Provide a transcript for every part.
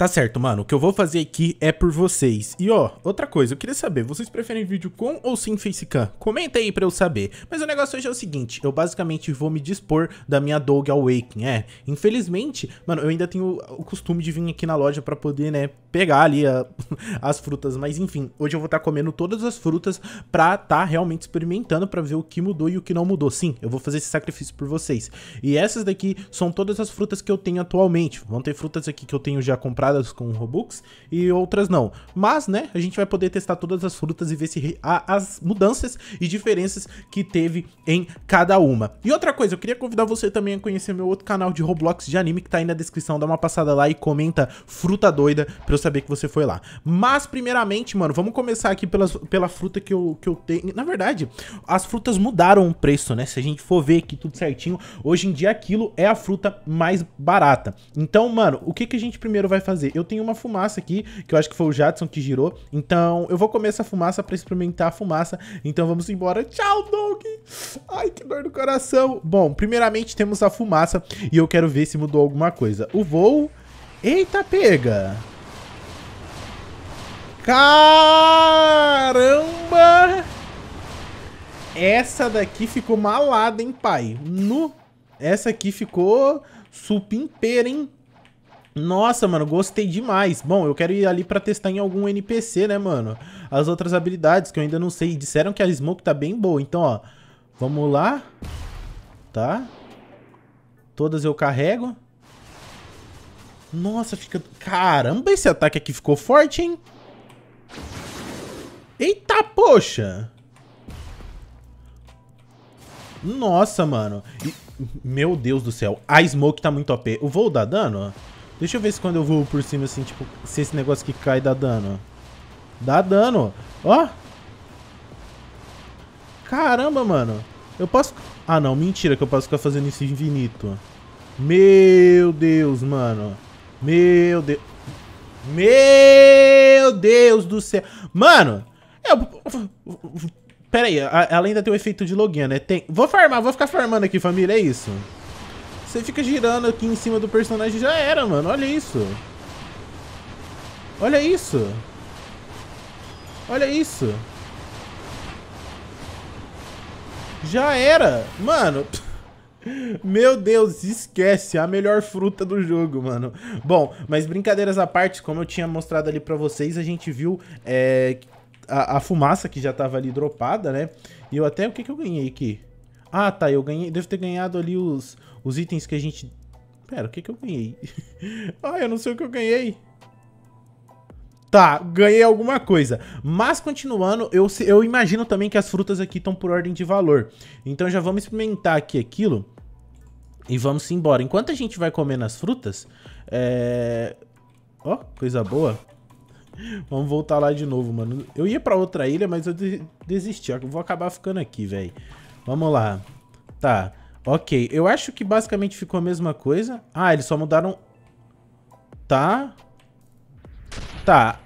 Tá certo, mano, o que eu vou fazer aqui é por vocês. E ó, outra coisa, eu queria saber, vocês preferem vídeo com ou sem facecam? Comenta aí pra eu saber. Mas o negócio hoje é o seguinte, eu basicamente vou me dispor da minha Dog Awakening, é. Infelizmente, mano, eu ainda tenho o costume de vir aqui na loja pra poder, né, pegar ali a, as frutas. Mas enfim, hoje eu vou estar tá comendo todas as frutas pra tá realmente experimentando pra ver o que mudou e o que não mudou. Sim, eu vou fazer esse sacrifício por vocês. E essas daqui são todas as frutas que eu tenho atualmente. Vão ter frutas aqui que eu tenho já comprado temporadas com Robux e outras não. Mas, né, a gente vai poder testar todas as frutas e ver se há as mudanças e diferenças que teve em cada uma. E outra coisa, eu queria convidar você também a conhecer meu outro canal de Roblox de anime que tá aí na descrição, dá uma passada lá e comenta fruta doida pra eu saber que você foi lá. Mas, primeiramente, mano, vamos começar aqui pelas, pela fruta que eu, que eu tenho. Na verdade, as frutas mudaram o preço, né? Se a gente for ver aqui tudo certinho, hoje em dia aquilo é a fruta mais barata. Então, mano, o que, que a gente primeiro vai fazer? fazer. Eu tenho uma fumaça aqui, que eu acho que foi o Jadson que girou. Então, eu vou comer essa fumaça pra experimentar a fumaça. Então, vamos embora. Tchau, Doug! Ai, que dor no coração. Bom, primeiramente temos a fumaça e eu quero ver se mudou alguma coisa. O voo... Eita, pega! Caramba! Essa daqui ficou malada, hein, pai? No... Essa aqui ficou supimpeira, hein? Nossa, mano, gostei demais. Bom, eu quero ir ali pra testar em algum NPC, né, mano? As outras habilidades, que eu ainda não sei. Disseram que a Smoke tá bem boa, então, ó. Vamos lá. Tá. Todas eu carrego. Nossa, fica... Caramba, esse ataque aqui ficou forte, hein? Eita, poxa! Nossa, mano. E... Meu Deus do céu. A Smoke tá muito OP. Eu vou dar dano, ó. Deixa eu ver se quando eu vou por cima, assim, tipo, se esse negócio que cai dá dano. Dá dano. Ó. Caramba, mano. Eu posso... Ah, não. Mentira que eu posso ficar fazendo isso infinito. Meu Deus, mano. Meu Deus. Meu Deus do céu. Mano, eu... Pera aí, ela ainda tem o efeito de login, né? Tem... Vou farmar, vou ficar farmando aqui, família, é isso. Você fica girando aqui em cima do personagem já era, mano. Olha isso. Olha isso. Olha isso. Já era. Mano... Meu Deus, esquece, a melhor fruta do jogo, mano. Bom, mas brincadeiras à parte, como eu tinha mostrado ali pra vocês, a gente viu é, a, a, fumaça que já tava ali dropada, né? E eu até... O que, que eu ganhei aqui? Ah, tá, eu ganhei... Devo ter ganhado ali os, os itens que a gente... Pera, o que que eu ganhei? ah, eu não sei o que eu ganhei. Tá, ganhei alguma coisa. Mas continuando, eu, eu imagino também que as frutas aqui estão por ordem de valor. Então já vamos experimentar aqui aquilo e vamos embora. Enquanto a gente vai comendo as frutas, é... Ó, oh, coisa boa. Vamos voltar lá de novo, mano. Eu ia pra outra ilha, mas eu desisti. Eu vou acabar ficando aqui, velho. Vamos lá. Tá. Ok, eu acho que basicamente ficou a mesma coisa. Ah, eles só mudaram... Tá. Tá.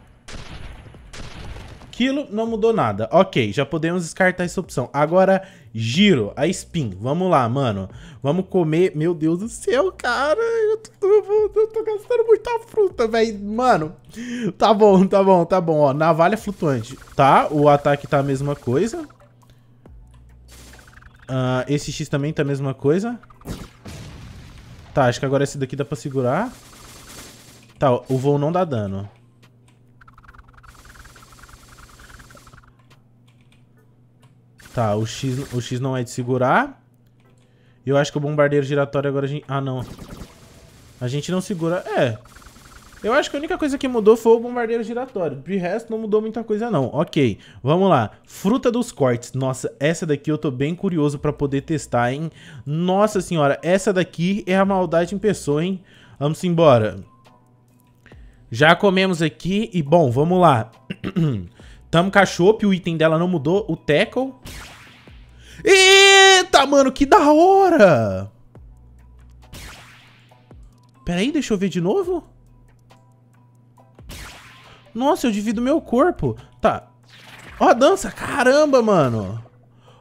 Quilo não mudou nada. Ok, já podemos descartar essa opção. Agora, giro, a spin. Vamos lá, mano. Vamos comer. Meu Deus do céu, cara. Eu tô, eu eu tô gastando muita fruta, velho. Mano, tá bom, tá bom, tá bom. Ó, navalha flutuante. Tá, o ataque tá a mesma coisa. Uh, esse X também tá a mesma coisa. Tá, acho que agora esse daqui dá pra segurar. Tá, o voo não dá dano. Tá, o X, o X não é de segurar. E eu acho que o bombardeiro giratório agora a gente... Ah, não. A gente não segura... É, eu acho que a única coisa que mudou foi o bombardeiro giratório. De resto, não mudou muita coisa, não. Ok, vamos lá. Fruta dos cortes. Nossa, essa daqui eu tô bem curioso pra poder testar, hein? Nossa senhora, essa daqui é a maldade em pessoa, hein? Vamos embora. Já comemos aqui e, bom, vamos lá. Tamo cachope, o item dela não mudou. O tackle. Eita, mano, que da hora! Pera aí, deixa eu ver de novo. Nossa, eu divido meu corpo. Tá. Ó, a dança. Caramba, mano.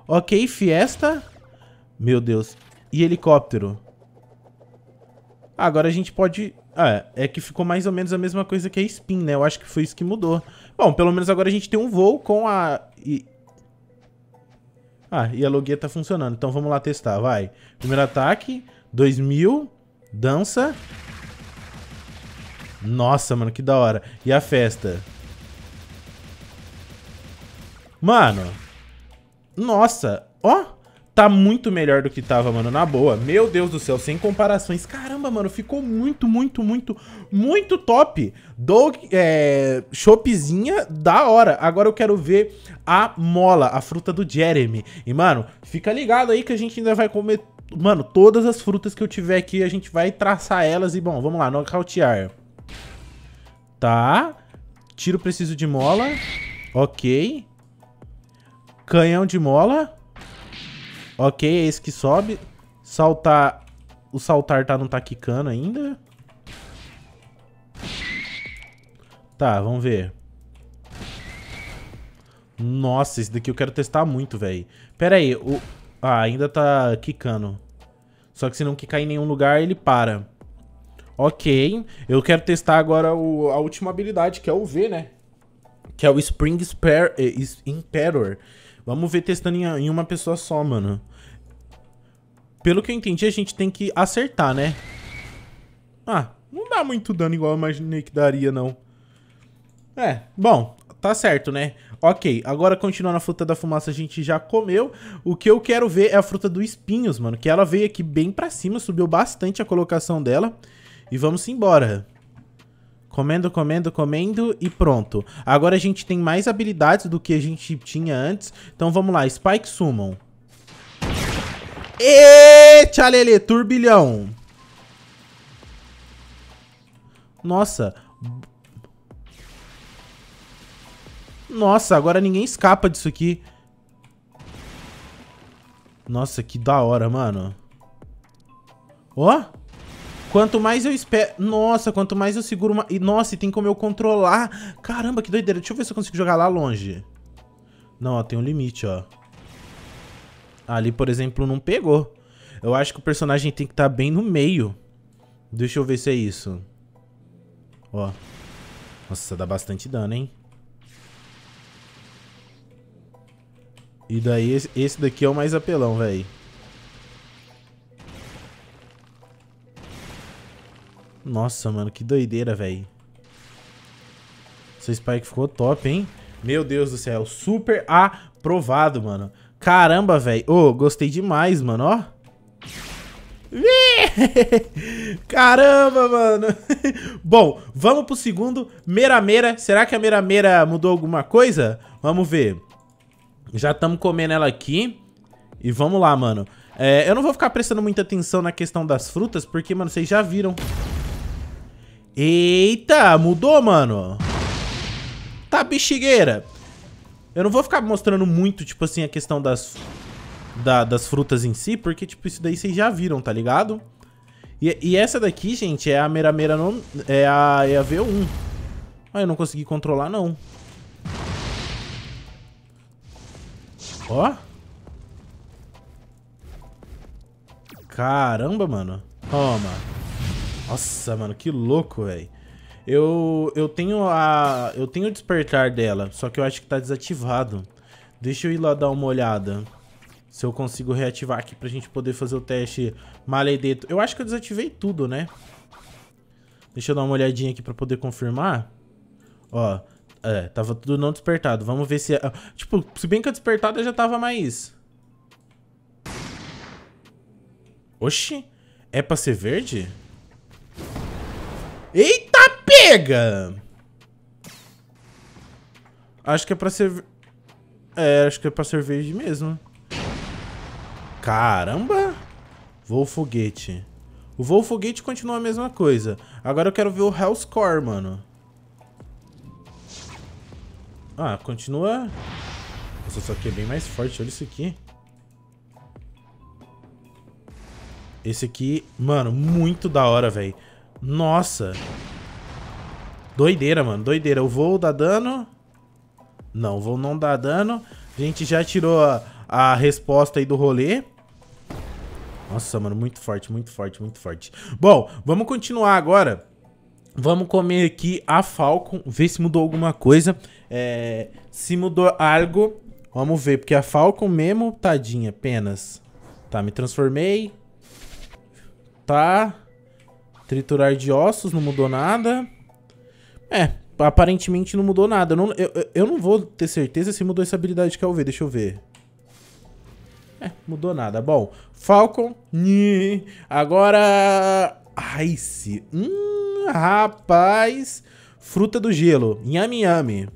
Ok, fiesta. Meu Deus. E helicóptero. Agora a gente pode... Ah, é que ficou mais ou menos a mesma coisa que a spin, né? Eu acho que foi isso que mudou. Bom, pelo menos agora a gente tem um voo com a... E... Ah, e a logia tá funcionando. Então vamos lá testar, vai. Primeiro ataque, 2000, dança, nossa, mano, que da hora. E a festa? Mano. Nossa. Ó. Tá muito melhor do que tava, mano, na boa. Meu Deus do céu, sem comparações. Caramba, mano, ficou muito, muito, muito, muito top. Dog, é, shopzinha da hora. Agora eu quero ver a mola, a fruta do Jeremy. E, mano, fica ligado aí que a gente ainda vai comer... Mano, todas as frutas que eu tiver aqui, a gente vai traçar elas e, bom, vamos lá, nocautear. Tá. Tiro preciso de mola. Ok. Canhão de mola. Ok, é esse que sobe. Saltar. O saltar tá, não tá quicando ainda. Tá, vamos ver. Nossa, esse daqui eu quero testar muito, velho. Pera aí, o... Ah, ainda tá quicando. Só que se não quicar em nenhum lugar, ele para. Ok, eu quero testar agora o, a última habilidade, que é o V, né? Que é o Spring Spare, eh, Imperor. Vamos ver testando em, em uma pessoa só, mano. Pelo que eu entendi, a gente tem que acertar, né? Ah, não dá muito dano igual eu imaginei que daria, não. É, bom, tá certo, né? Ok, agora continuando a fruta da fumaça, a gente já comeu. O que eu quero ver é a fruta dos espinhos, mano. Que ela veio aqui bem pra cima, subiu bastante a colocação dela. E vamos embora. Comendo, comendo, comendo e pronto. Agora a gente tem mais habilidades do que a gente tinha antes. Então vamos lá, Spike Summon. E tchalele, turbilhão. Nossa. Nossa, agora ninguém escapa disso aqui. Nossa, que da hora, mano. Ó. Oh? Quanto mais eu espero... Nossa, quanto mais eu seguro uma... E, nossa, e tem como eu controlar. Caramba, que doideira. Deixa eu ver se eu consigo jogar lá longe. Não, ó, tem um limite, ó. Ali, por exemplo, não pegou. Eu acho que o personagem tem que estar tá bem no meio. Deixa eu ver se é isso. Ó. Nossa, dá bastante dano, hein? E daí, esse daqui é o mais apelão, velho. Nossa, mano, que doideira, velho. Seu Spike ficou top, hein? Meu Deus do céu, super aprovado, mano. Caramba, velho. Ô, oh, gostei demais, mano, ó. Caramba, mano. Bom, vamos pro segundo. Merameira. Será que a Merameira mudou alguma coisa? Vamos ver. Já estamos comendo ela aqui. E vamos lá, mano. É, eu não vou ficar prestando muita atenção na questão das frutas, porque, mano, vocês já viram. Eita, mudou, mano. Tá bexigueira. Eu não vou ficar mostrando muito, tipo assim, a questão das, da, das frutas em si, porque, tipo, isso daí vocês já viram, tá ligado? E, e essa daqui, gente, é a Mera Mera, no, é, a, é a V1. Ah, eu não consegui controlar, não. Ó. Caramba, mano. Toma. Nossa, mano, que louco, velho. Eu, eu tenho a. Eu tenho o despertar dela, só que eu acho que tá desativado. Deixa eu ir lá dar uma olhada. Se eu consigo reativar aqui pra gente poder fazer o teste maledeto. Eu acho que eu desativei tudo, né? Deixa eu dar uma olhadinha aqui pra poder confirmar. Ó, é, tava tudo não despertado. Vamos ver se... É, tipo, se bem que despertado eu já tava mais... Oxi, é pra ser verde? Eita, pega! Acho que é pra ser, É, acho que é pra cerveja mesmo. Caramba! Voo foguete. O voo foguete continua a mesma coisa. Agora eu quero ver o Hell's Core, mano. Ah, continua... Nossa, isso aqui é bem mais forte. Olha isso aqui. Esse aqui, mano, muito da hora, velho. Nossa. Doideira, mano. Doideira. Eu vou dar dano? Não, vou não dar dano. A gente já tirou a, a resposta aí do rolê. Nossa, mano, muito forte, muito forte, muito forte. Bom, vamos continuar agora. Vamos comer aqui a Falcon, ver se mudou alguma coisa. É, se mudou algo, vamos ver. Porque a Falcon mesmo, tadinha, apenas. Tá, me transformei. Tá. Triturar de ossos, não mudou nada. É, aparentemente não mudou nada. Eu não, eu, eu não vou ter certeza se mudou essa habilidade que eu é ver. Deixa eu ver. É, mudou nada. Bom, Falcon. Agora... Ice. Hum, rapaz. Fruta do gelo. Yami Yami.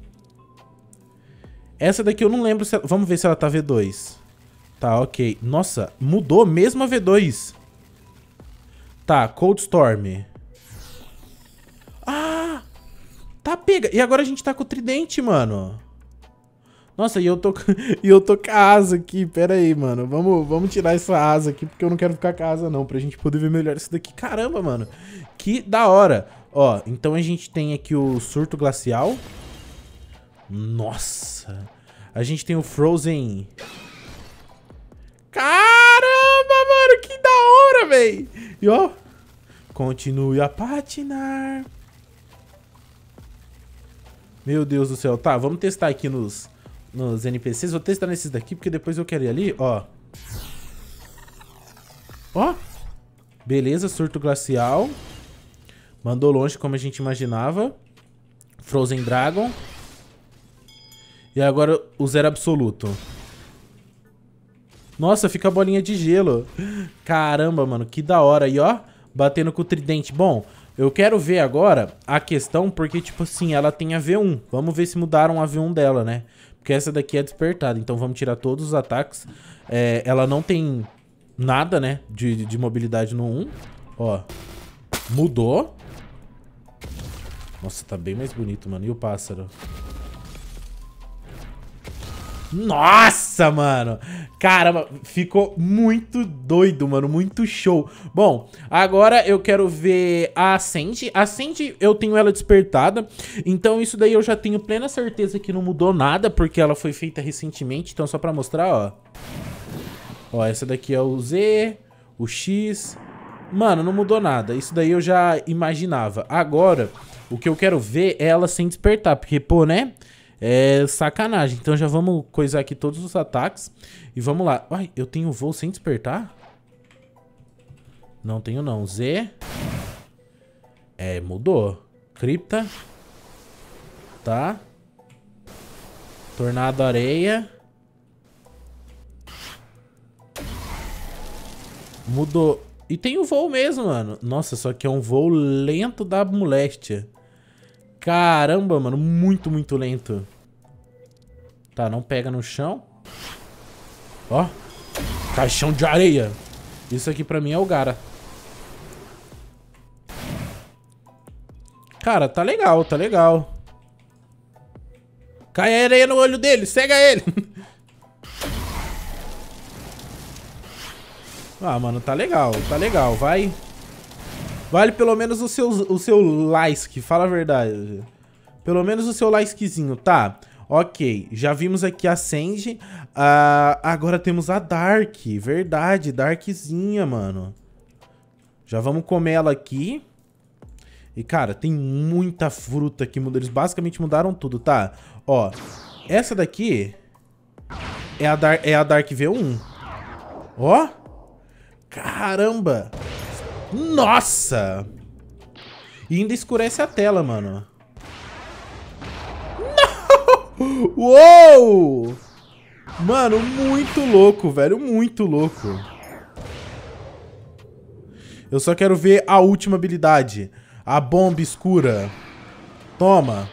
Essa daqui eu não lembro se... Ela... Vamos ver se ela tá V2. Tá, ok. Nossa, mudou mesmo a V2. Tá, Cold Storm. Ah! Tá pega. E agora a gente tá com o tridente, mano. Nossa, e eu tô, e eu tô com a asa aqui. Pera aí, mano. Vamos, vamos tirar essa asa aqui, porque eu não quero ficar com a asa, não. Pra gente poder ver melhor isso daqui. Caramba, mano. Que da hora. Ó, então a gente tem aqui o surto glacial. Nossa. A gente tem o Frozen... Caramba! mano, que da hora, velho. E ó, continue a patinar. Meu Deus do céu. Tá, vamos testar aqui nos, nos NPCs. Vou testar nesses daqui, porque depois eu quero ir ali, ó. Ó. Beleza, surto glacial. Mandou longe, como a gente imaginava. Frozen Dragon. E agora o zero absoluto. Nossa, fica a bolinha de gelo. Caramba, mano, que da hora. E ó, batendo com o tridente. Bom, eu quero ver agora a questão, porque, tipo assim, ela tem a V1. Vamos ver se mudaram a V1 dela, né? Porque essa daqui é despertada, então vamos tirar todos os ataques. É, ela não tem nada, né, de, de mobilidade no 1. Ó, mudou. Nossa, tá bem mais bonito, mano. E o pássaro? Nossa, mano! Caramba, ficou muito doido, mano. Muito show. Bom, agora eu quero ver a Ascente. A Ascente, eu tenho ela despertada. Então isso daí eu já tenho plena certeza que não mudou nada, porque ela foi feita recentemente. Então só pra mostrar, ó. Ó, essa daqui é o Z, o X... Mano, não mudou nada. Isso daí eu já imaginava. Agora, o que eu quero ver é ela sem despertar. Porque, pô, né? é sacanagem. Então já vamos coisar aqui todos os ataques. E vamos lá. Ai, eu tenho voo sem despertar? Não tenho não. Z. É, mudou. Cripta. Tá. Tornado areia. Mudou. E tem o voo mesmo, mano. Nossa, só que é um voo lento da moléstia. Caramba, mano. Muito, muito lento. Tá, não pega no chão. Ó. Caixão de areia. Isso aqui pra mim é o Gara. Cara, tá legal, tá legal. Cai a areia no olho dele, cega ele. ah, mano, tá legal, tá legal, vai. Vale pelo menos o seu, o seu like, fala a verdade. Pelo menos o seu likezinho, tá? Ok, já vimos aqui a Sandy. Ah, agora temos a Dark, verdade, Darkzinha, mano. Já vamos comer ela aqui. E, cara, tem muita fruta aqui. Eles basicamente mudaram tudo, tá? Ó, essa daqui é a, Dar é a Dark V1. Ó, caramba! Caramba! Nossa! E ainda escurece a tela, mano. Não! Uou! Mano, muito louco, velho. Muito louco. Eu só quero ver a última habilidade. A bomba escura. Toma.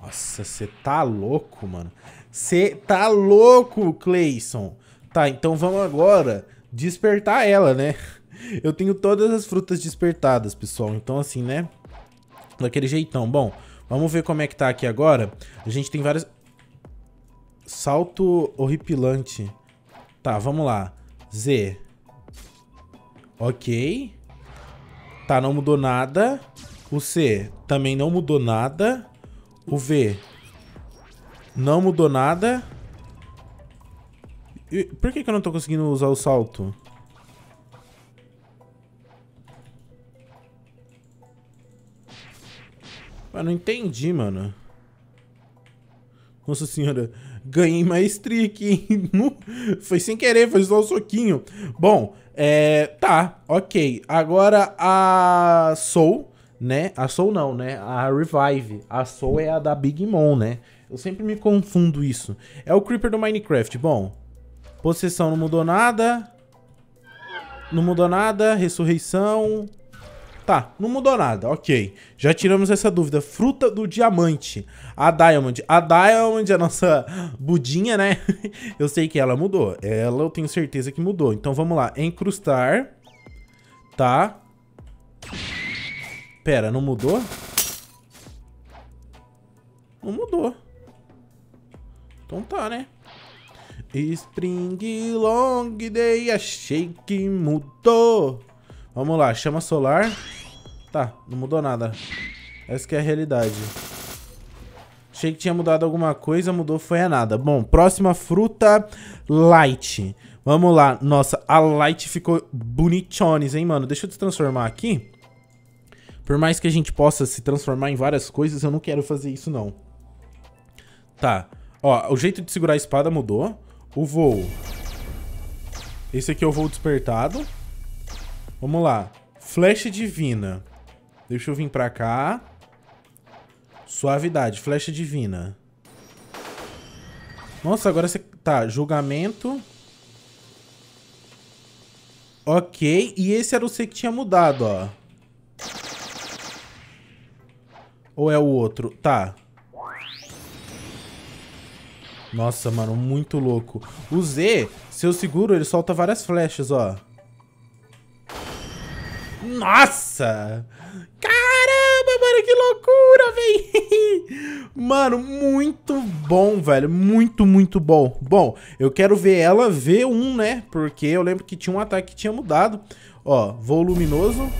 Nossa, você tá louco, mano. Você tá louco, Clayson. Tá, então vamos agora despertar ela, né? Eu tenho todas as frutas despertadas, pessoal. Então, assim, né? Daquele jeitão. Bom, vamos ver como é que tá aqui agora. A gente tem várias... Salto horripilante. Tá, vamos lá. Z. Ok. Tá, não mudou nada. O C também não mudou nada. O V não mudou nada por que, que eu não tô conseguindo usar o salto? Eu não entendi, mano. Nossa senhora, ganhei maestria aqui, foi sem querer, foi só um soquinho. Bom, é, tá, ok. Agora a Soul, né? A Soul não, né? A Revive. A Soul é a da Big Mom, né? Eu sempre me confundo isso. É o Creeper do Minecraft. Bom, Possessão não mudou nada. Não mudou nada. Ressurreição. Tá, não mudou nada, ok. Já tiramos essa dúvida. Fruta do diamante. A Diamond. A Diamond, é a nossa budinha, né? eu sei que ela mudou. Ela eu tenho certeza que mudou. Então vamos lá. Encrustar. Tá. Pera, não mudou? Não mudou. Então tá, né? Spring Long Day, achei que mudou. Vamos lá, chama solar. Tá, não mudou nada. Essa que é a realidade. Achei que tinha mudado alguma coisa, mudou foi a nada. Bom, próxima fruta, light. Vamos lá. Nossa, a light ficou bonitones, hein, mano? Deixa eu te transformar aqui. Por mais que a gente possa se transformar em várias coisas, eu não quero fazer isso, não. Tá. Ó, o jeito de segurar a espada mudou o voo. Esse aqui é o voo despertado. Vamos lá. Flecha divina. Deixa eu vir pra cá. Suavidade, flecha divina. Nossa, agora você... Tá, julgamento. Ok, e esse era o C que tinha mudado, ó. Ou é o outro? Tá. Nossa, mano, muito louco. O Z, se eu seguro, ele solta várias flechas, ó. Nossa! Caramba, mano, que loucura, velho! Mano, muito bom, velho. Muito, muito bom. Bom, eu quero ver ela ver um, né? Porque eu lembro que tinha um ataque que tinha mudado. Ó, voo luminoso.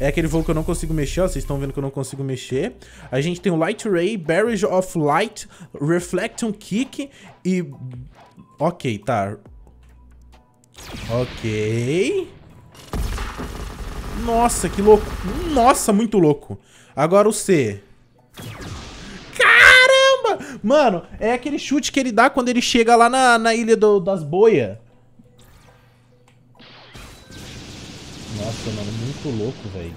É aquele voo que eu não consigo mexer, ó, vocês estão vendo que eu não consigo mexer. A gente tem o Light Ray, Barrage of Light, Reflection Kick e... Ok, tá. Ok. Nossa, que louco. Nossa, muito louco. Agora o C. Caramba! Mano, é aquele chute que ele dá quando ele chega lá na, na ilha do, das boias. Nossa, mano, muito louco, velho.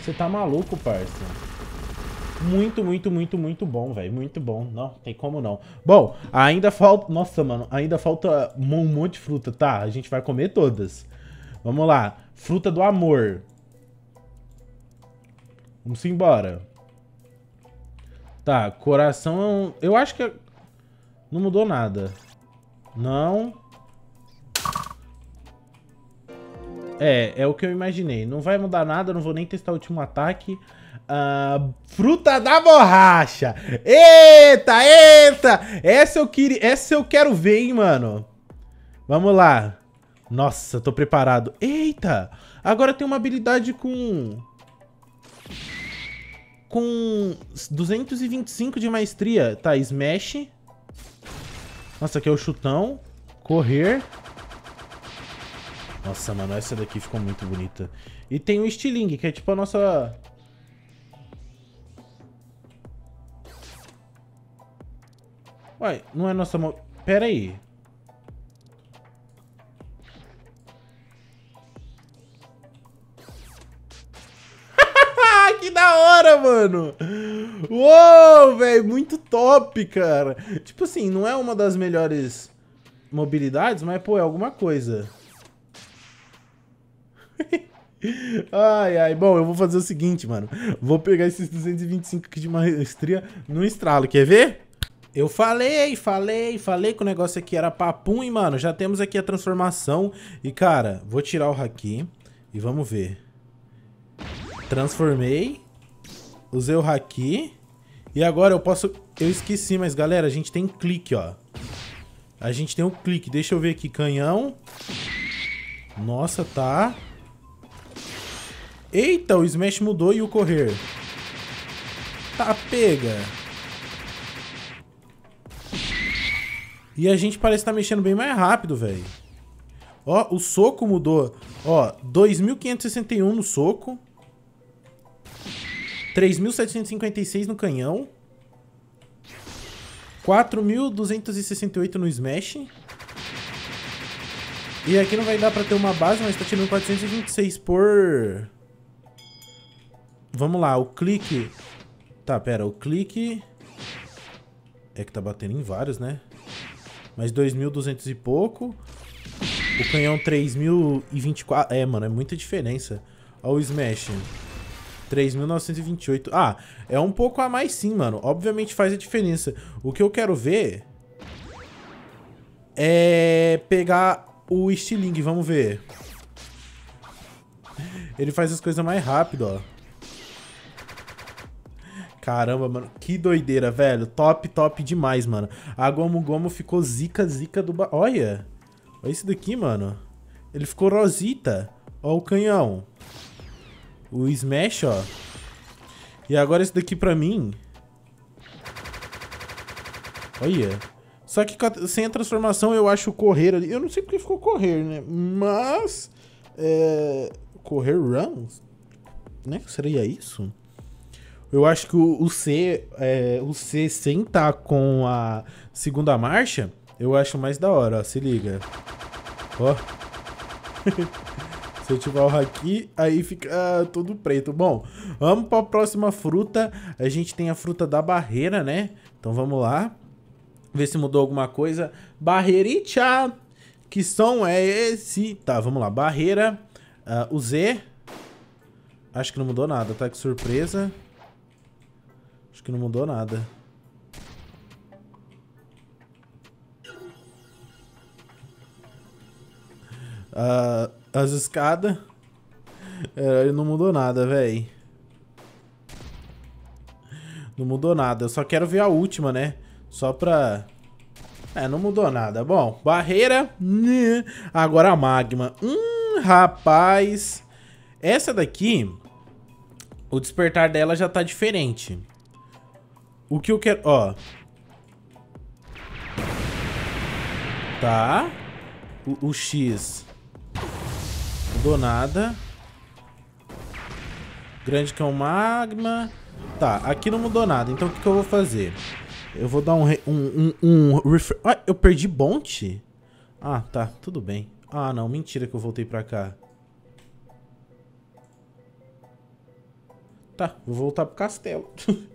Você tá maluco, parça. Muito, muito, muito, muito bom, velho. Muito bom. Não, tem como não. Bom, ainda falta... Nossa, mano, ainda falta um monte de fruta, tá? A gente vai comer todas. Vamos lá. Fruta do amor. Vamos embora. Tá, coração... Eu acho que... Não mudou nada. Não. É, é o que eu imaginei. Não vai mudar nada, não vou nem testar o último ataque. Uh, fruta da borracha. Eita, eita! Essa eu, queria, essa eu quero ver, hein, mano. Vamos lá. Nossa, tô preparado. Eita! Agora tem uma habilidade com... Com 225 de maestria. Tá, smash. Nossa, aqui é o chutão. Correr. Nossa, mano, essa daqui ficou muito bonita. E tem o estilingue, que é tipo a nossa... Uai, não é nossa... Mo... Pera aí. que da hora, mano! Uou, velho, muito top, cara. Tipo assim, não é uma das melhores mobilidades, mas, pô, é alguma coisa. Ai, ai. Bom, eu vou fazer o seguinte, mano. Vou pegar esses 225 aqui de maestria no estralo. Quer ver? Eu falei, falei, falei que o negócio aqui era papum, e, mano, já temos aqui a transformação. E, cara, vou tirar o haki e vamos ver. Transformei. Usei o haki. E agora eu posso... Eu esqueci, mas, galera, a gente tem clique, ó. A gente tem um clique. Deixa eu ver aqui. Canhão. Nossa, tá... Eita, o Smash mudou e o correr. Tá, pega. E a gente parece estar tá mexendo bem mais rápido, velho. Ó, o soco mudou. Ó, 2.561 no soco. 3.756 no canhão. 4.268 no smash. E aqui não vai dar pra ter uma base, mas tá tirando 426 por... Vamos lá, o clique... Tá, pera, o clique... É que tá batendo em vários, né? Mas 2.200 e pouco. O canhão 3.024... É, mano, é muita diferença. Ó o Smash. 3.928. Ah, é um pouco a mais sim, mano. Obviamente faz a diferença. O que eu quero ver... É... Pegar o Stiling, vamos ver. Ele faz as coisas mais rápido, ó. Caramba, mano, que doideira, velho. Top, top demais, mano. A Gomu Gomu ficou zica, zica do... Ba... Olha, olha isso daqui, mano. Ele ficou rosita. Olha o canhão. O Smash, ó. E agora isso daqui pra mim... Olha. Só que sem a transformação eu acho correr ali... Eu não sei porque ficou correr, né? Mas... É... Correr runs? Né? Seria é isso? Eu acho que o, o C, é, o C sem tá com a segunda marcha, eu acho mais da hora, ó, se liga. Ó. se eu tiver o haki, aí fica ah, todo preto. Bom, vamos pra próxima fruta. A gente tem a fruta da barreira, né? Então vamos lá. Ver se mudou alguma coisa. tchá! Que som é esse? Tá, vamos lá. Barreira, uh, o Z. Acho que não mudou nada, tá? Que surpresa que não mudou nada. Uh, as escadas... É, ele não mudou nada, velho. Não mudou nada. Eu só quero ver a última, né? Só pra... É, não mudou nada. Bom, barreira. Né? Agora a magma. Hum, rapaz. Essa daqui, o despertar dela já tá diferente. O que eu quero... Ó. Tá. O, o X. mudou nada. Grande cão magma. Tá, aqui não mudou nada. Então o que, que eu vou fazer? Eu vou dar um... um, um, um ah, eu perdi bonte? Ah, tá. Tudo bem. Ah, não. Mentira que eu voltei pra cá. Tá, vou voltar pro castelo.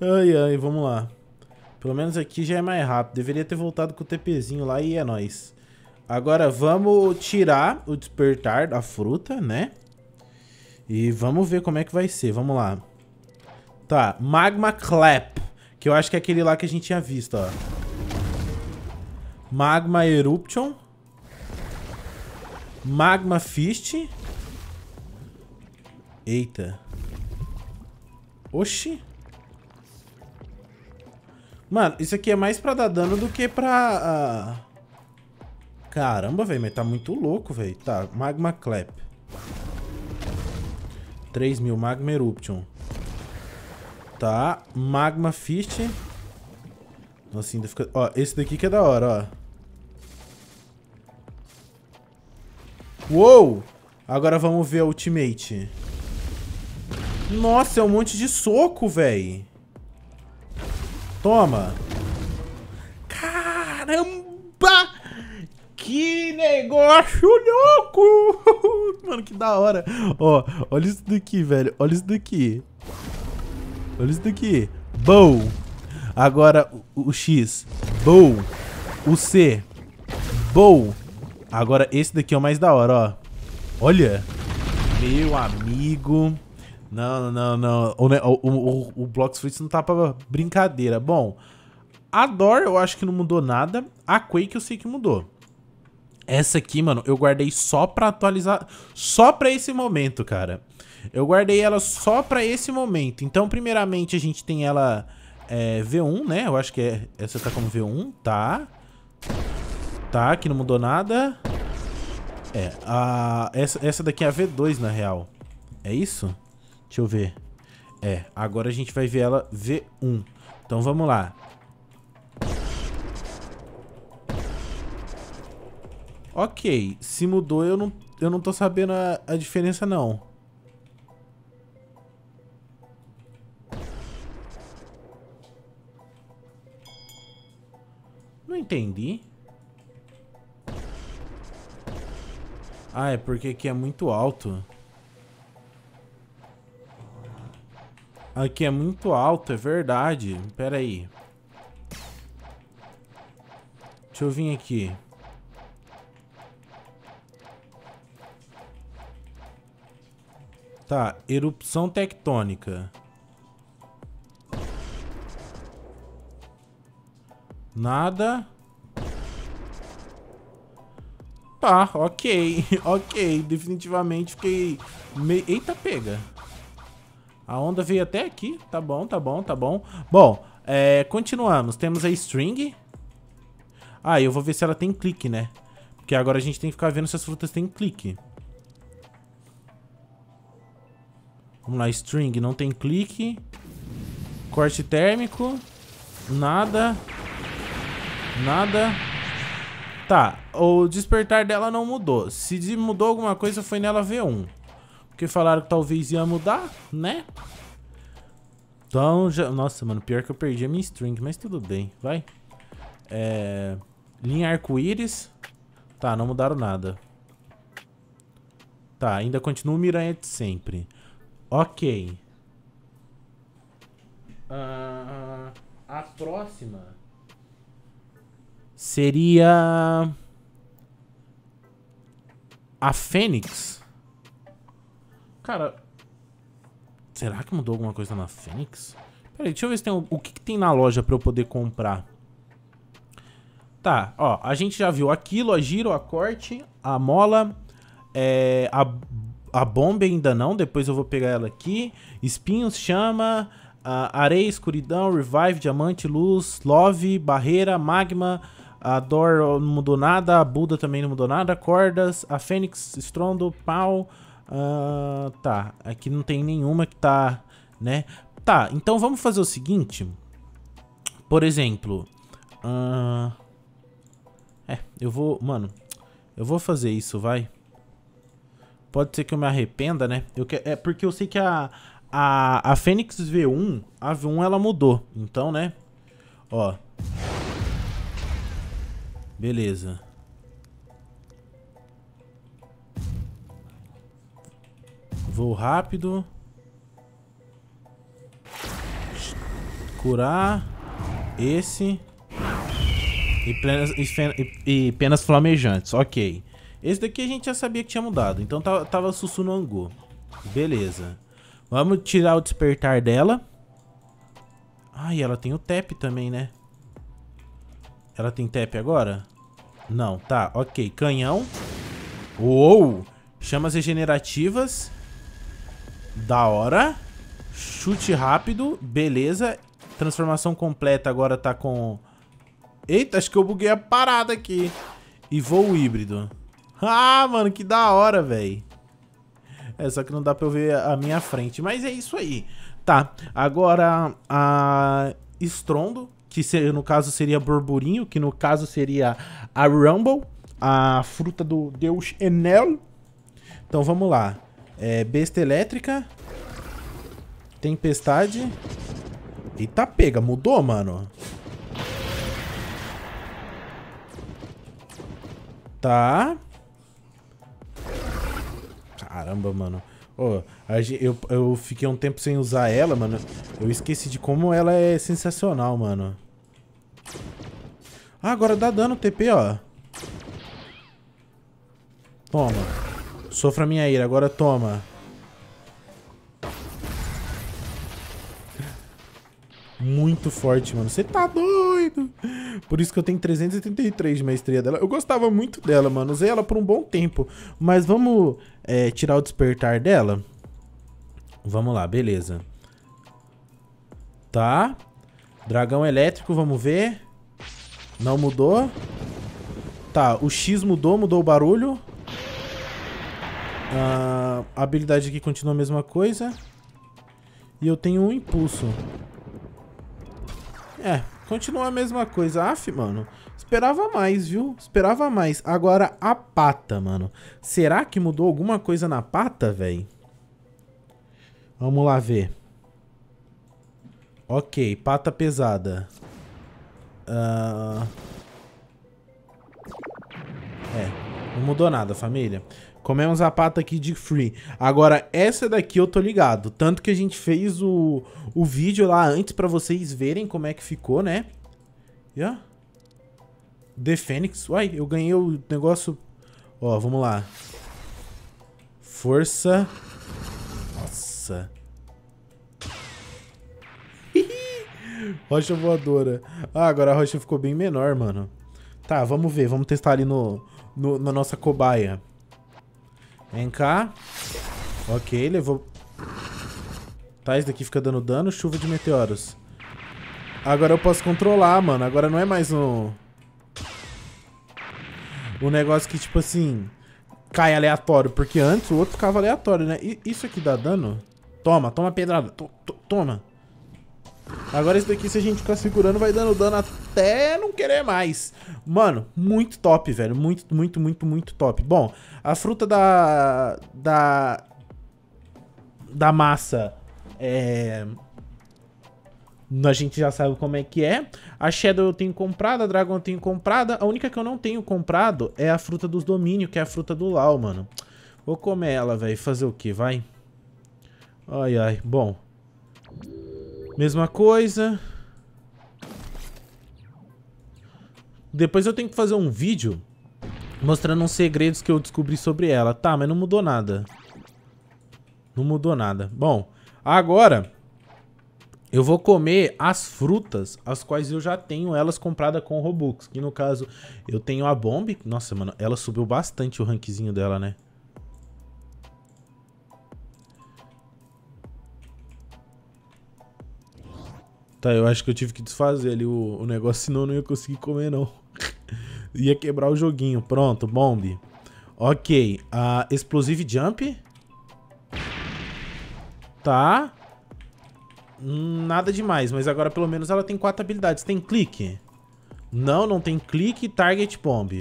Ai, ai, vamos lá. Pelo menos aqui já é mais rápido. Deveria ter voltado com o TPzinho lá e é nóis. Agora vamos tirar o despertar da fruta, né? E vamos ver como é que vai ser. Vamos lá. Tá, Magma Clap. Que eu acho que é aquele lá que a gente tinha visto, ó. Magma Eruption. Magma Fist. Eita. Oxi. Mano, isso aqui é mais pra dar dano do que pra... Uh... Caramba, velho, mas tá muito louco, velho. Tá, Magma Clap. 3 mil, Magma Eruption. Tá, Magma Fist. Nossa, ainda fica... Ó, esse daqui que é da hora, ó. Uou! Agora vamos ver a Ultimate. Nossa, é um monte de soco, velho. Toma. Caramba! Que negócio louco! Mano, que da hora. Ó, olha isso daqui, velho. Olha isso daqui. Olha isso daqui. Bow. Agora o, o X. Bow. O C. Bow. Agora esse daqui é o mais da hora, ó. Olha. Meu amigo. Não, não, não. O, o, o, o Blox Fruits não tá pra brincadeira. Bom, a dor eu acho que não mudou nada. A Quake eu sei que mudou. Essa aqui, mano, eu guardei só pra atualizar... Só pra esse momento, cara. Eu guardei ela só pra esse momento. Então, primeiramente, a gente tem ela é, V1, né? Eu acho que é... essa tá como V1, tá. Tá, que não mudou nada. É, a... essa, essa daqui é a V2, na real. É isso? Deixa eu ver. É, agora a gente vai ver ela V1. Então vamos lá. Ok, se mudou eu não, eu não tô sabendo a, a diferença não. Não entendi. Ah, é porque aqui é muito alto. Aqui é muito alto, é verdade. Pera aí. Deixa eu vir aqui. Tá, erupção tectônica. Nada. Tá, ok. ok, definitivamente fiquei... Me... Eita, pega. A onda veio até aqui. Tá bom, tá bom, tá bom. Bom, é, continuamos. Temos a string. Ah, eu vou ver se ela tem clique, né? Porque agora a gente tem que ficar vendo se as frutas têm clique. Vamos lá, string. Não tem clique. Corte térmico. Nada. Nada. Tá, o despertar dela não mudou. Se mudou alguma coisa, foi nela V1. Porque falaram que talvez ia mudar, né? Então já... Nossa, mano, pior que eu perdi a minha string, mas tudo bem, vai. É... Linha arco-íris. Tá, não mudaram nada. Tá, ainda continua o Miranha de sempre. Ok. Uh, a próxima seria a Fênix. Cara, será que mudou alguma coisa na Fênix? Peraí, deixa eu ver se tem o, o que, que tem na loja pra eu poder comprar. Tá, ó, a gente já viu aquilo, a giro, a corte, a mola, é, a, a bomba ainda não, depois eu vou pegar ela aqui. Espinhos, chama, a, areia, escuridão, revive, diamante, luz, love, barreira, magma, a Dor não mudou nada, a Buda também não mudou nada, cordas, a Fênix, estrondo, pau, Uh, tá, aqui é não tem nenhuma que tá, né? Tá, então vamos fazer o seguinte. Por exemplo... Uh, é, eu vou... Mano, eu vou fazer isso, vai. Pode ser que eu me arrependa, né? Eu que, é porque eu sei que a, a, a Fênix V1, a V1 ela mudou. Então, né? Ó. Beleza. Voo rápido. Curar. Esse. E penas, e, e penas flamejantes, ok. Esse daqui a gente já sabia que tinha mudado, então tava, tava Sussunangu. Beleza. Vamos tirar o despertar dela. Ai, ela tem o TEP também, né? Ela tem TEP agora? Não, tá, ok. Canhão. Uou! Chamas regenerativas. Da hora. Chute rápido. Beleza. Transformação completa agora tá com... Eita, acho que eu buguei a parada aqui. E voo híbrido. Ah, mano, que da hora, velho. É, só que não dá pra eu ver a minha frente. Mas é isso aí. Tá, agora a Estrondo, que no caso seria Burburinho, que no caso seria a Rumble, a fruta do deus Enel. Então vamos lá. É, besta elétrica. Tempestade. Eita, pega. Mudou, mano. Tá. Caramba, mano. Oh, eu, eu fiquei um tempo sem usar ela, mano. Eu esqueci de como ela é sensacional, mano. Ah, agora dá dano TP, ó. Toma. Sofra minha ira, agora toma. Muito forte, mano. Você tá doido? Por isso que eu tenho 333 de maestria dela. Eu gostava muito dela, mano. Usei ela por um bom tempo. Mas vamos é, tirar o despertar dela? Vamos lá, beleza. Tá. Dragão elétrico, vamos ver. Não mudou. Tá, o X mudou, mudou o barulho. A habilidade aqui continua a mesma coisa. E eu tenho um impulso. É, continua a mesma coisa. Aff, mano. Esperava mais, viu? Esperava mais. Agora, a pata, mano. Será que mudou alguma coisa na pata, velho? Vamos lá ver. Ok, pata pesada. Uh... É, não mudou nada, família. Comer um sapato aqui de free. Agora, essa daqui eu tô ligado. Tanto que a gente fez o, o vídeo lá antes pra vocês verem como é que ficou, né? Yeah. The Fênix. Uai, eu ganhei o negócio... Ó, vamos lá. Força. Nossa. rocha voadora. Ah, agora a rocha ficou bem menor, mano. Tá, vamos ver. Vamos testar ali no, no na nossa cobaia. Vem cá. Ok, levou... Tá, esse daqui fica dando dano. Chuva de meteoros. Agora eu posso controlar, mano. Agora não é mais um... Um negócio que, tipo assim... Cai aleatório. Porque antes o outro ficava aleatório, né? E isso aqui dá dano? Toma, toma pedrada. toma. Agora esse daqui, se a gente ficar segurando, vai dando dano até não querer mais. Mano, muito top, velho. Muito, muito, muito, muito top. Bom, a fruta da... Da... Da massa é... A gente já sabe como é que é. A Shadow eu tenho comprada, a Dragon eu tenho comprada. A única que eu não tenho comprado é a fruta dos domínios, que é a fruta do Lau, mano. Vou comer ela, velho. Fazer o que, vai? Ai, ai. Bom. Mesma coisa. Depois eu tenho que fazer um vídeo mostrando uns segredos que eu descobri sobre ela. Tá, mas não mudou nada. Não mudou nada. Bom, agora eu vou comer as frutas, as quais eu já tenho elas compradas com Robux. Que no caso, eu tenho a Bomb. Nossa, mano, ela subiu bastante o rankzinho dela, né? Tá, eu acho que eu tive que desfazer ali o, o negócio, senão eu não ia conseguir comer, não. ia quebrar o joguinho. Pronto, bombe. Ok, uh, explosive jump. Tá. Hum, nada demais, mas agora pelo menos ela tem quatro habilidades. Tem clique? Não, não tem clique, target, bomb.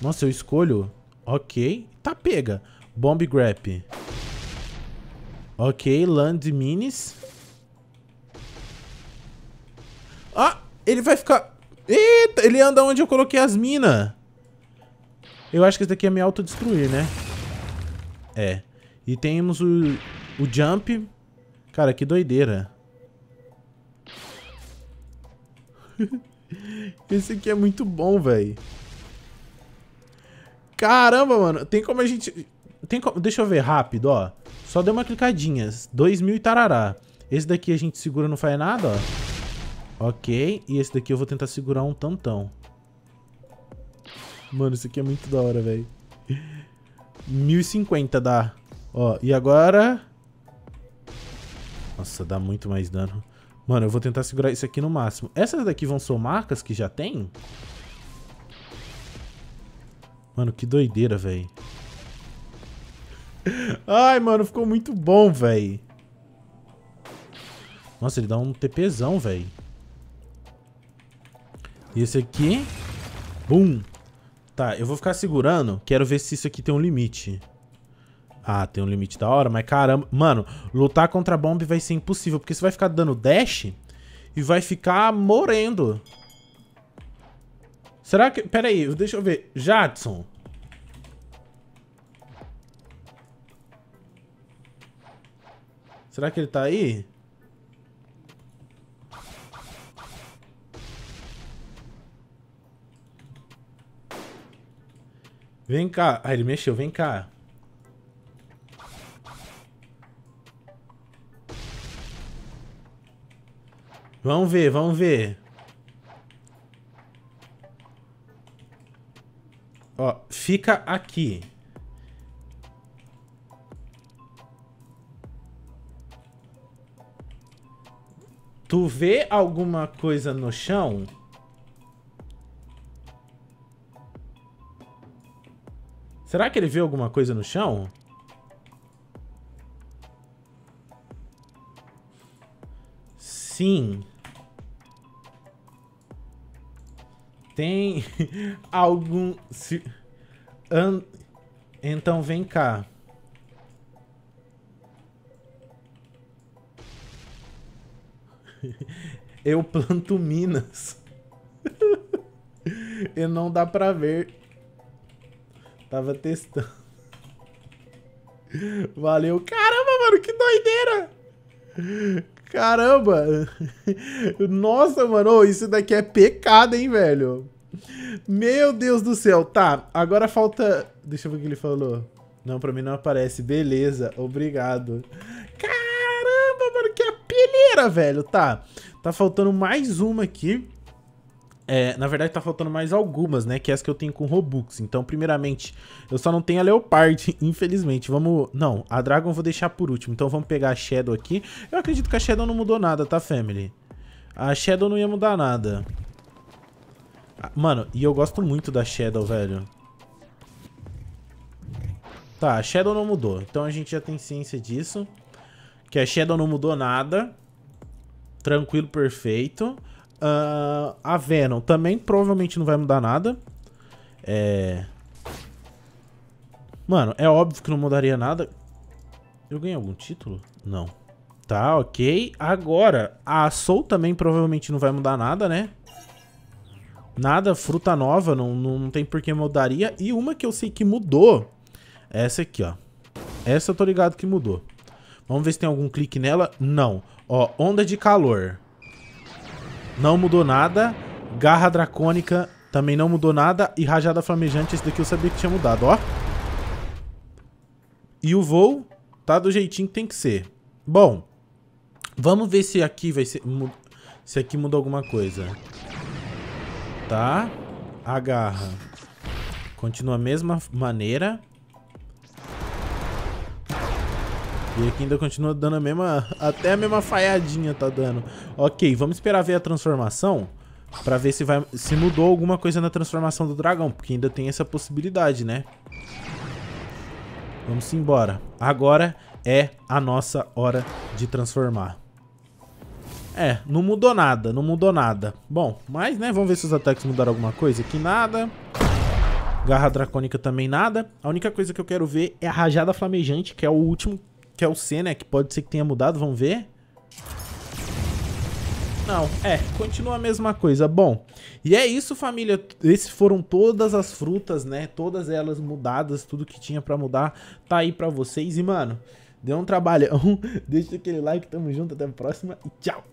Nossa, eu escolho. Ok. Tá pega. Bomb grab. Ok, land minis. Ah, ele vai ficar... Eita, ele anda onde eu coloquei as minas. Eu acho que isso daqui é me autodestruir, né? É. E temos o, o jump. Cara, que doideira. Esse aqui é muito bom, velho. Caramba, mano. Tem como a gente... Tem Deixa eu ver rápido, ó. Só deu uma clicadinha. 2000 mil e tarará. Esse daqui a gente segura não faz nada, ó. Ok. E esse daqui eu vou tentar segurar um tantão. Mano, isso aqui é muito da hora, velho. 1050 dá. Ó, e agora... Nossa, dá muito mais dano. Mano, eu vou tentar segurar isso aqui no máximo. Essas daqui vão ser marcas que já tem? Mano, que doideira, velho. Ai, mano, ficou muito bom, velho. Nossa, ele dá um TPzão, velho. E esse aqui... Bum. Tá, eu vou ficar segurando. Quero ver se isso aqui tem um limite. Ah, tem um limite da hora, mas caramba... Mano, lutar contra a bomba vai ser impossível, porque você vai ficar dando dash e vai ficar morrendo. Será que... Pera aí, deixa eu ver. Jadson... Será que ele tá aí? Vem cá. Ah, ele mexeu. Vem cá. Vamos ver, vamos ver. Ó, fica aqui. Tu vê alguma coisa no chão? Será que ele vê alguma coisa no chão? Sim. Tem algum... Então vem cá. Eu planto minas. e não dá pra ver. Tava testando. Valeu. Caramba, mano, que doideira! Caramba! Nossa, mano, isso daqui é pecado, hein, velho? Meu Deus do céu. Tá, agora falta... Deixa eu ver o que ele falou. Não, pra mim não aparece. Beleza, obrigado era velho, tá. Tá faltando mais uma aqui. É, na verdade, tá faltando mais algumas, né? Que é as que eu tenho com Robux. Então, primeiramente, eu só não tenho a Leopard, infelizmente. Vamos... Não, a Dragon eu vou deixar por último. Então, vamos pegar a Shadow aqui. Eu acredito que a Shadow não mudou nada, tá, family? A Shadow não ia mudar nada. Ah, mano, e eu gosto muito da Shadow, velho. Tá, a Shadow não mudou. Então, a gente já tem ciência disso. Que a Shadow não mudou nada. Tranquilo, perfeito. Uh, a Venom também provavelmente não vai mudar nada. É... Mano, é óbvio que não mudaria nada. Eu ganhei algum título? Não. Tá, ok. Agora, a Soul também provavelmente não vai mudar nada, né? Nada, fruta nova, não, não, não tem por que mudaria. E uma que eu sei que mudou, essa aqui, ó. Essa eu tô ligado que mudou. Vamos ver se tem algum clique nela. Não. Ó, onda de calor. Não mudou nada. Garra dracônica também não mudou nada. E rajada flamejante, esse daqui eu sabia que tinha mudado, ó. E o voo tá do jeitinho que tem que ser. Bom, vamos ver se aqui vai ser... Se aqui muda alguma coisa. Tá. Agarra. Continua a mesma maneira. E aqui ainda continua dando a mesma... Até a mesma falhadinha tá dando. Ok, vamos esperar ver a transformação pra ver se, vai, se mudou alguma coisa na transformação do dragão, porque ainda tem essa possibilidade, né? Vamos embora. Agora é a nossa hora de transformar. É, não mudou nada, não mudou nada. Bom, mas, né, vamos ver se os ataques mudaram alguma coisa. Aqui nada. Garra Dracônica também nada. A única coisa que eu quero ver é a Rajada Flamejante, que é o último que é o C, né? Que pode ser que tenha mudado, vamos ver. Não, é, continua a mesma coisa. Bom, e é isso, família. Esses foram todas as frutas, né? Todas elas mudadas, tudo que tinha pra mudar tá aí pra vocês. E, mano, deu um trabalhão. Deixa aquele like, tamo junto, até a próxima e tchau!